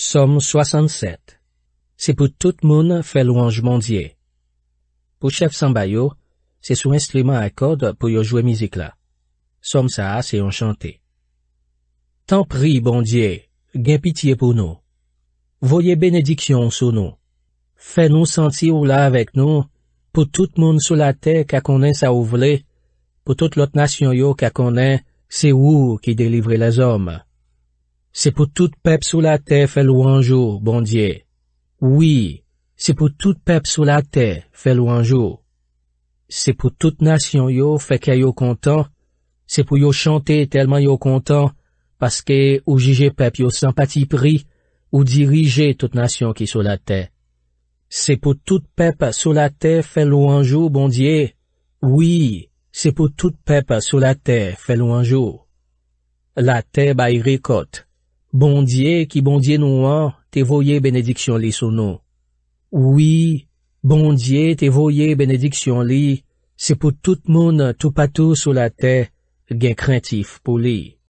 Somme 67. Se pou tout moun fè louange bondye. Po chef samba bon yo, se sou instrument akode pou yo jwe mizik la. Somme sa ase yon chante. Tan pri bondye, gen pitiye pou nou. Voye benediksyon sou nou. Fè nou santi ou la avèk nou, pou tout moun sou la te kakone sa ou vle. Po tout lot nasyon yo kakone, se ou ki delivre la zombe. Se pou tout pep sou la te fè lou anjou, bondye. Oui, se pou tout pep sou la te fè lou anjou. Se pou tout nasyon yo fè kè yo kontan, se pou yo chante telman yo kontan, paske ou jije pep yo sempati pri, ou dirije tout nasyon ki sou la te. Se pou tout pep sou la te fè lou anjou, bondye. Oui, se pou tout pep sou la te fè lou anjou. La te baye rikot. Bondye ki bondye nou an, te voye benediksyon li sou nou. Ouwi, bondye te voye benediksyon li, se pou tout moun tou patou sou la te, gen krentif pou li.